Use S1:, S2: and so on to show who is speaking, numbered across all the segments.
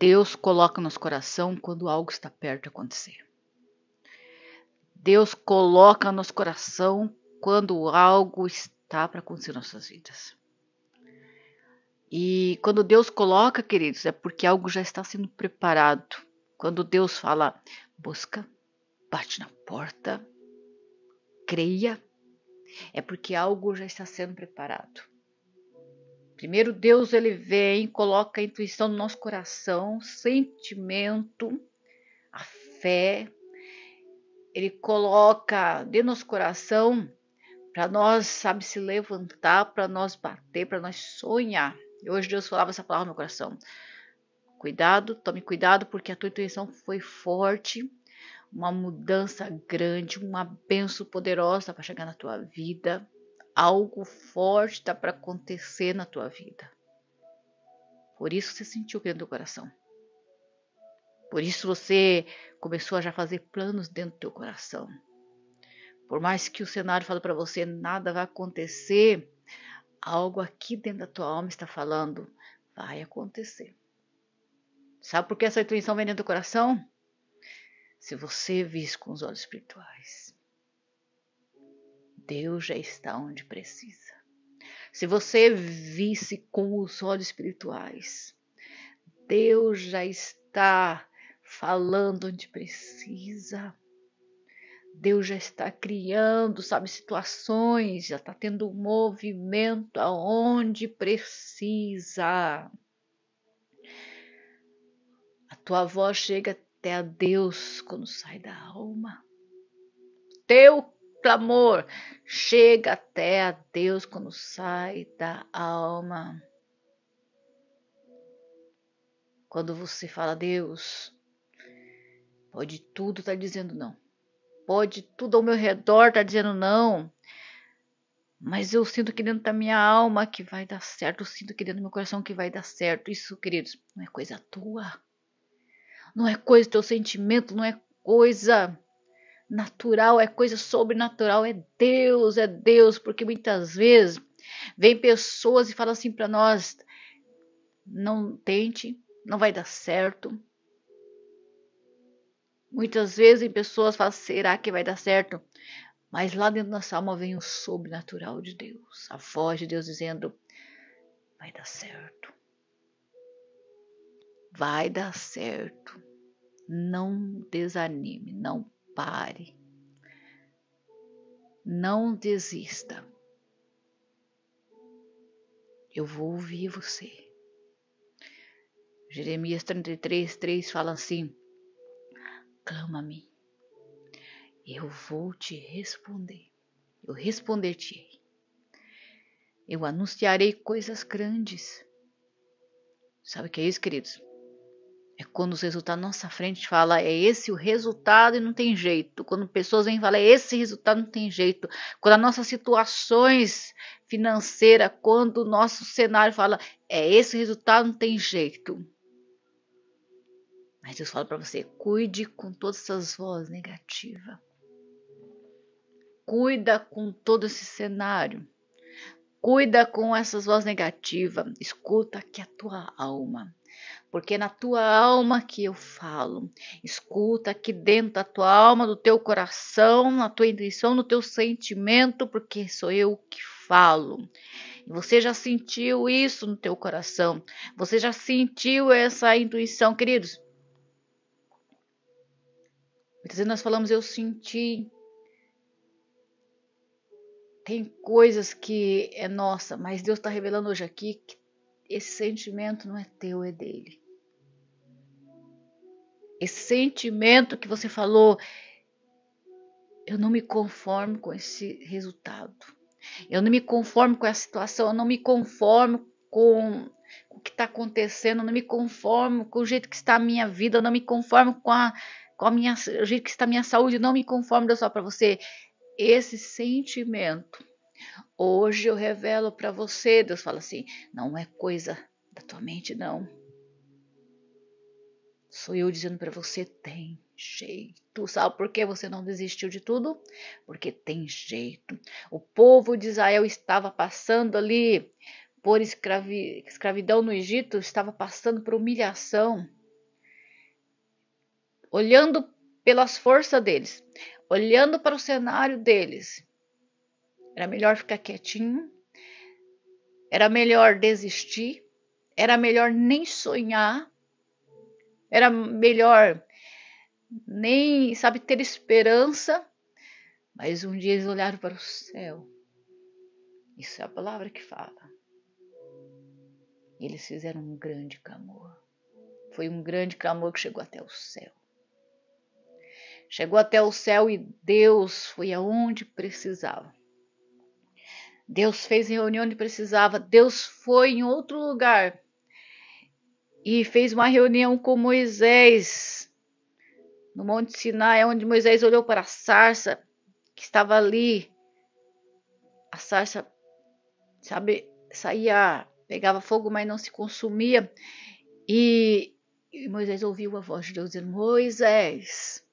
S1: Deus coloca no nosso coração quando algo está perto de acontecer. Deus coloca no nosso coração quando algo está para acontecer em nossas vidas. E quando Deus coloca, queridos, é porque algo já está sendo preparado. Quando Deus fala, busca, bate na porta, creia, é porque algo já está sendo preparado. Primeiro Deus ele vem, coloca a intuição no nosso coração, sentimento, a fé. Ele coloca dentro do nosso coração para nós, sabe, se levantar, para nós bater, para nós sonhar. E hoje Deus falava essa palavra no meu coração. Cuidado, tome cuidado, porque a tua intuição foi forte, uma mudança grande, uma benção poderosa para chegar na tua vida. Algo forte está para acontecer na tua vida. Por isso você sentiu dentro do coração. Por isso você começou a já fazer planos dentro do teu coração. Por mais que o cenário fale para você nada vai acontecer, algo aqui dentro da tua alma está falando vai acontecer. Sabe por que essa intuição vem dentro do coração? Se você visse com os olhos espirituais. Deus já está onde precisa. Se você visse com os olhos espirituais, Deus já está falando onde precisa. Deus já está criando, sabe, situações, já está tendo um movimento aonde precisa. A tua voz chega até a Deus quando sai da alma. Teu clamor chega até a Deus quando sai da alma. Quando você fala, Deus, pode tudo estar tá dizendo não. Pode tudo ao meu redor estar tá dizendo não. Mas eu sinto que dentro da minha alma que vai dar certo. Eu sinto que dentro do meu coração que vai dar certo. Isso, queridos, não é coisa tua. Não é coisa do teu sentimento. Não é coisa natural, é coisa sobrenatural, é Deus, é Deus, porque muitas vezes vem pessoas e falam assim para nós: não tente, não vai dar certo. Muitas vezes em pessoas falam: será que vai dar certo? Mas lá dentro da nossa alma vem o sobrenatural de Deus, a voz de Deus dizendo: vai dar certo. Vai dar certo. Não desanime, não pare. Não desista. Eu vou ouvir você. Jeremias 33, 3 fala assim: Clama-me, eu vou te responder. Eu responder-te. Eu anunciarei coisas grandes. Sabe o que é isso, queridos? É quando os resultados nossa frente fala é esse o resultado e não tem jeito. Quando pessoas vêm falar é esse resultado não tem jeito. Quando as nossas situações financeiras, quando o nosso cenário fala é esse resultado não tem jeito. Mas Deus fala para você, cuide com todas essas vozes negativas. Cuida com todo esse cenário. Cuida com essas vozes negativas. Escuta que é a tua alma porque é na tua alma que eu falo. Escuta aqui dentro da tua alma, do teu coração, na tua intuição, no teu sentimento, porque sou eu que falo. Você já sentiu isso no teu coração? Você já sentiu essa intuição, queridos? Muitas vezes nós falamos eu senti. Tem coisas que é nossa, mas Deus está revelando hoje aqui que esse sentimento não é teu, é dele. Esse sentimento que você falou, eu não me conformo com esse resultado. Eu não me conformo com essa situação, eu não me conformo com o que está acontecendo, eu não me conformo com o jeito que está a minha vida, eu não me conformo com a, com a minha, o jeito que está a minha saúde, eu não me conformo, eu só para você. Esse sentimento Hoje eu revelo para você. Deus fala assim: não é coisa da tua mente, não. Sou eu dizendo para você: tem jeito. Sabe por que você não desistiu de tudo? Porque tem jeito. O povo de Israel estava passando ali por escravi escravidão no Egito, estava passando por humilhação. Olhando pelas forças deles, olhando para o cenário deles, era melhor ficar quietinho, era melhor desistir, era melhor nem sonhar, era melhor nem, sabe, ter esperança. Mas um dia eles olharam para o céu. Isso é a palavra que fala. Eles fizeram um grande clamor. Foi um grande clamor que chegou até o céu. Chegou até o céu e Deus foi aonde precisava. Deus fez reunião onde precisava, Deus foi em outro lugar e fez uma reunião com Moisés no Monte Sinai, onde Moisés olhou para a sarça que estava ali. A sarça, sabe, saía, pegava fogo, mas não se consumia. E, e Moisés ouviu a voz de Deus dizendo: Moisés.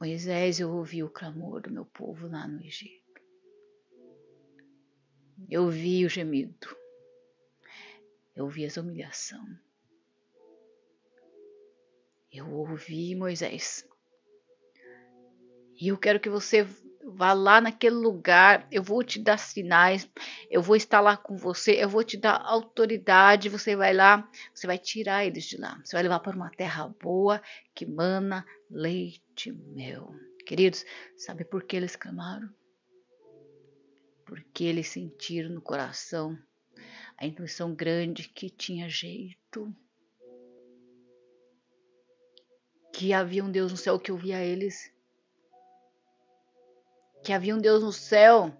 S1: Moisés, eu ouvi o clamor do meu povo lá no Egito. Eu vi o gemido. Eu vi essa humilhação. Eu ouvi Moisés. E eu quero que você vá lá naquele lugar, eu vou te dar sinais, eu vou estar lá com você, eu vou te dar autoridade, você vai lá, você vai tirar eles de lá, você vai levar para uma terra boa que mana leite meu mel. Queridos, sabe por que eles clamaram? porque eles sentiram no coração a intuição grande que tinha jeito, que havia um Deus no céu que ouvia eles, que havia um Deus no céu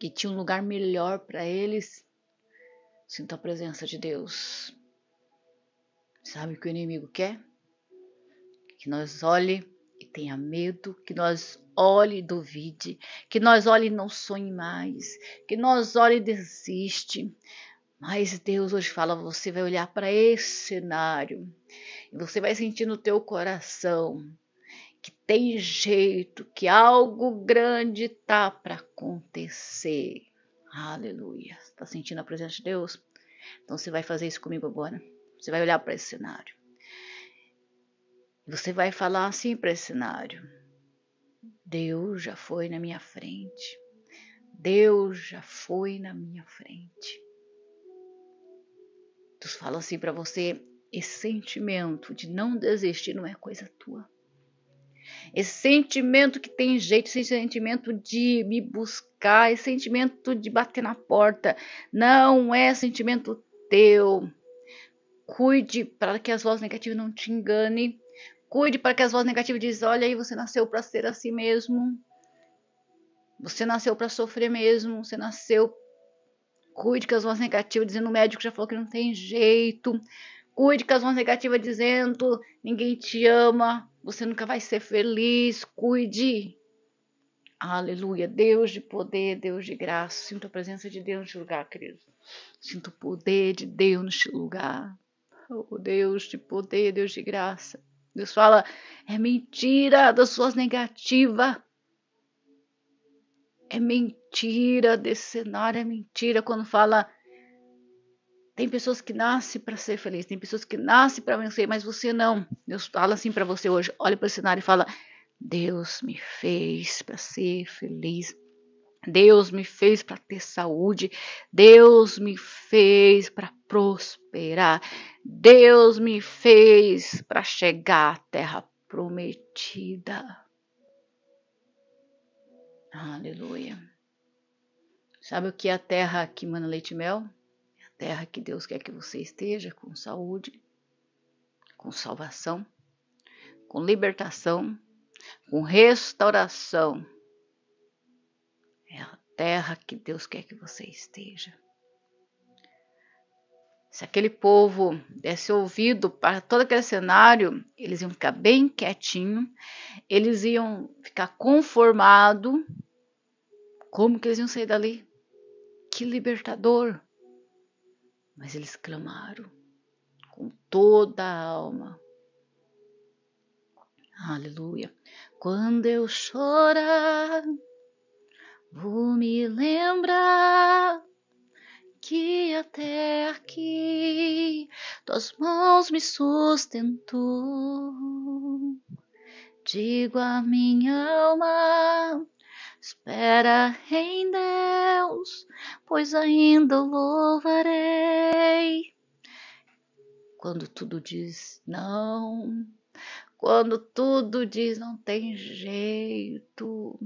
S1: que tinha um lugar melhor para eles. Sinto a presença de Deus. Sabe o que o inimigo quer? Que nós olhe e tenha medo, que nós olhe e duvide, que nós olhe e não sonhe mais, que nós olhe e desiste. Mas Deus hoje fala, você vai olhar para esse cenário e você vai sentir no teu coração que tem jeito, que algo grande tá para acontecer. Aleluia. Está sentindo a presença de Deus? Então você vai fazer isso comigo agora. Você vai olhar para esse cenário. Você vai falar assim para esse cenário: Deus já foi na minha frente. Deus já foi na minha frente. Deus fala assim para você: esse sentimento de não desistir não é coisa tua. Esse sentimento que tem jeito, esse sentimento de me buscar, esse sentimento de bater na porta, não é sentimento teu. Cuide para que as vozes negativas não te enganem Cuide para que as vozes negativas dizem: olha aí, você nasceu para ser assim mesmo. Você nasceu para sofrer mesmo. Você nasceu. Cuide com as vozes negativas dizendo: o médico já falou que não tem jeito. Cuide com as vozes negativas dizendo: ninguém te ama. Você nunca vai ser feliz. Cuide. Aleluia. Deus de poder, Deus de graça. Sinto a presença de Deus neste lugar, querido. Sinto o poder de Deus neste lugar. Oh, Deus de poder, Deus de graça. Deus fala: é mentira das suas negativas. É mentira desse cenário, é mentira quando fala. Tem pessoas que nascem para ser feliz, tem pessoas que nascem para vencer, mas você não. Deus fala assim para você hoje: olha para o cenário e fala: Deus me fez para ser feliz. Deus me fez para ter saúde. Deus me fez para prosperar. Deus me fez para chegar à terra prometida. Aleluia. Sabe o que é a terra que mana leite e mel? É a terra que Deus quer que você esteja com saúde, com salvação, com libertação, com restauração. É a terra que Deus quer que você esteja. Se aquele povo desse ouvido para todo aquele cenário, eles iam ficar bem quietinho, eles iam ficar conformado. Como que eles iam sair dali? Que libertador! Mas eles clamaram com toda a alma. Aleluia. Quando eu chorar, vou me lembrar que até aqui tuas mãos me sustentou. Digo a minha alma, espera em Deus, pois ainda louvarei. Quando tudo diz não, quando tudo diz não tem jeito,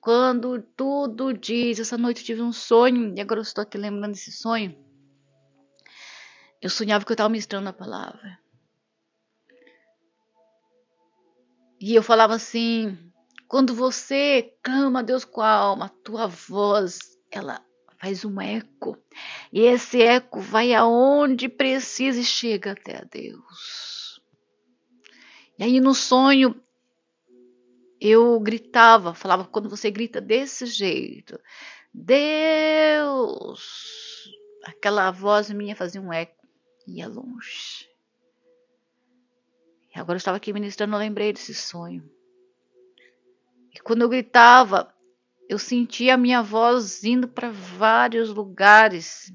S1: quando tudo diz, essa noite eu tive um sonho e agora eu estou aqui lembrando desse sonho. Eu sonhava que eu estava ministrando a palavra. E eu falava assim: quando você clama a Deus com a alma, a tua voz, ela faz um eco. E esse eco vai aonde precisa e chega até a Deus. E aí no sonho eu gritava, falava quando você grita desse jeito, Deus, aquela voz minha fazia um eco, ia longe. E agora eu estava aqui ministrando, eu lembrei desse sonho. E quando eu gritava, eu sentia a minha voz indo para vários lugares.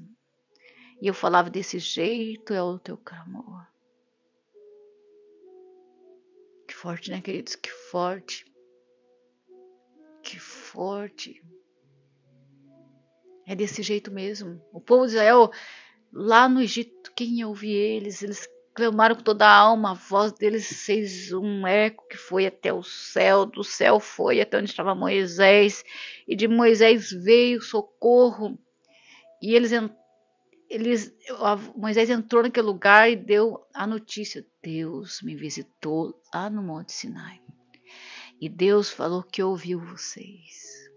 S1: E eu falava desse jeito é o teu clamor. Que forte, né, queridos? Que forte. Que forte. É desse jeito mesmo. O povo de Israel, lá no Egito, quem ouvi eles? Eles clamaram com toda a alma, a voz deles fez um eco que foi até o céu, do céu foi até onde estava Moisés, e de Moisés veio socorro. E eles, eles Moisés entrou naquele lugar e deu a notícia: Deus me visitou lá no Monte Sinai. E Deus falou que ouviu vocês,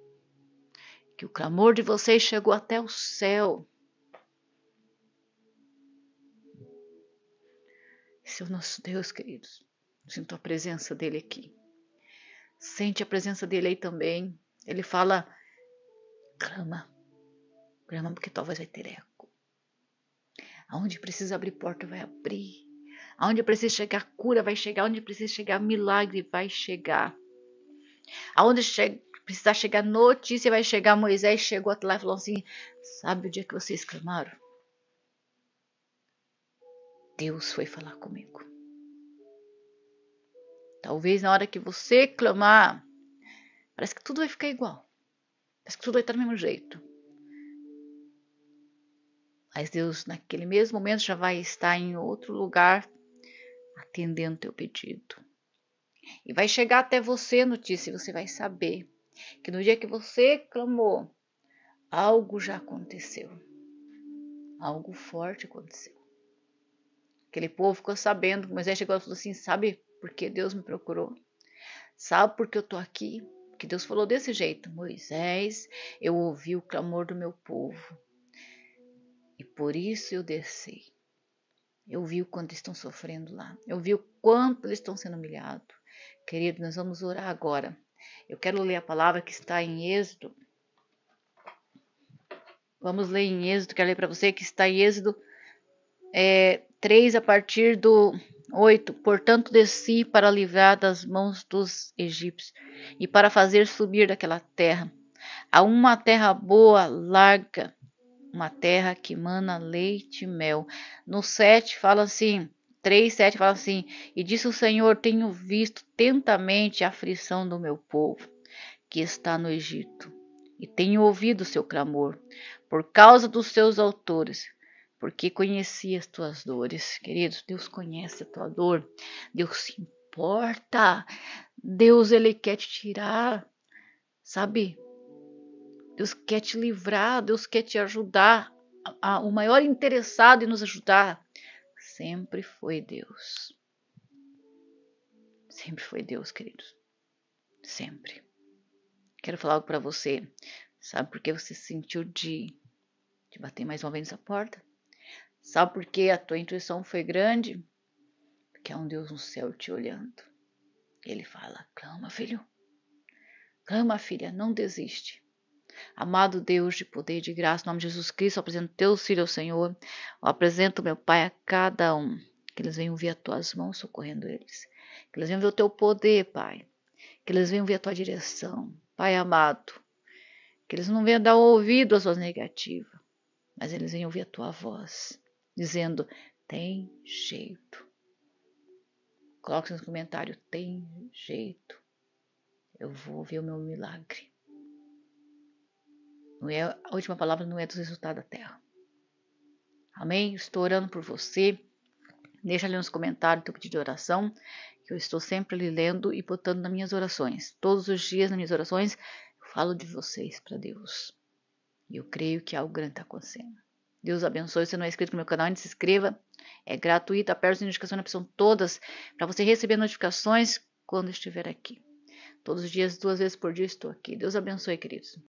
S1: que o clamor de vocês chegou até o céu. Seu é nosso Deus, queridos, sinto a presença dele aqui. Sente a presença dele aí também. Ele fala: clama, clama, porque tua voz vai ter eco. Aonde precisa abrir porta, vai abrir. Aonde precisa chegar cura, vai chegar. Aonde precisa chegar milagre, vai chegar. Aonde chega, precisar chegar notícia, vai chegar Moisés, chegou até lá e falou assim: Sabe o dia que vocês clamaram? Deus foi falar comigo. Talvez na hora que você clamar, parece que tudo vai ficar igual. Parece que tudo vai estar do mesmo jeito. Mas Deus, naquele mesmo momento, já vai estar em outro lugar atendendo teu pedido. E vai chegar até você a notícia e você vai saber que no dia que você clamou, algo já aconteceu. Algo forte aconteceu. Aquele povo ficou sabendo, Moisés chegou e falou assim: Sabe por que Deus me procurou? Sabe por que eu estou aqui? Que Deus falou desse jeito: Moisés, eu ouvi o clamor do meu povo e por isso eu desci. Eu vi o quanto estão sofrendo lá. Eu vi o quanto eles estão sendo humilhados. Querido, nós vamos orar agora. Eu quero ler a palavra que está em Êxodo. Vamos ler em Êxodo, quero ler para você que está em Êxodo é, 3 a partir do 8. Portanto, desci para livrar das mãos dos egípcios e para fazer subir daquela terra a uma terra boa, larga, uma terra que mana leite e mel. No 7 fala assim, 3, 7 fala assim, e disse o Senhor, tenho visto tentamente a aflição do meu povo, que está no Egito, e tenho ouvido o seu clamor, por causa dos seus autores, porque conheci as tuas dores. Queridos, Deus conhece a tua dor, Deus se importa, Deus ele quer te tirar, sabe, Deus quer te livrar, Deus quer te ajudar. o maior interessado em nos ajudar sempre foi Deus. Sempre foi Deus, queridos. Sempre. Quero falar algo para você. Sabe por que você se sentiu de, de bater mais uma vez nessa porta? Sabe por que a tua intuição foi grande? Porque há um Deus no céu te olhando. Ele fala: clama, filho. Clama, filha, não desiste. Amado Deus de poder e de graça, em nome de Jesus Cristo, eu apresento teu filho ao Senhor. Eu apresento, meu Pai, a cada um. Que eles venham ver as tuas mãos socorrendo eles. Que eles venham ver o teu poder, Pai. Que eles venham ver a tua direção, Pai amado. Que eles não venham dar ouvido às suas negativas, mas eles venham ouvir a tua voz, dizendo: tem jeito. Coloque nos comentários: tem jeito. Eu vou ver o meu milagre. Não é, a última palavra não é dos resultado da terra. Amém? Estou orando por você. Deixa ali nos comentários o teu pedido de oração, que eu estou sempre ali lendo e botando nas minhas orações. Todos os dias nas minhas orações, eu falo de vocês para Deus. E eu creio que algo grande está acontecendo. Deus abençoe. Se não é inscrito no meu canal, ainda se inscreva. É gratuito. Aperta as notificações na é opção todas para você receber notificações quando estiver aqui. Todos os dias, duas vezes por dia, estou aqui. Deus abençoe, queridos.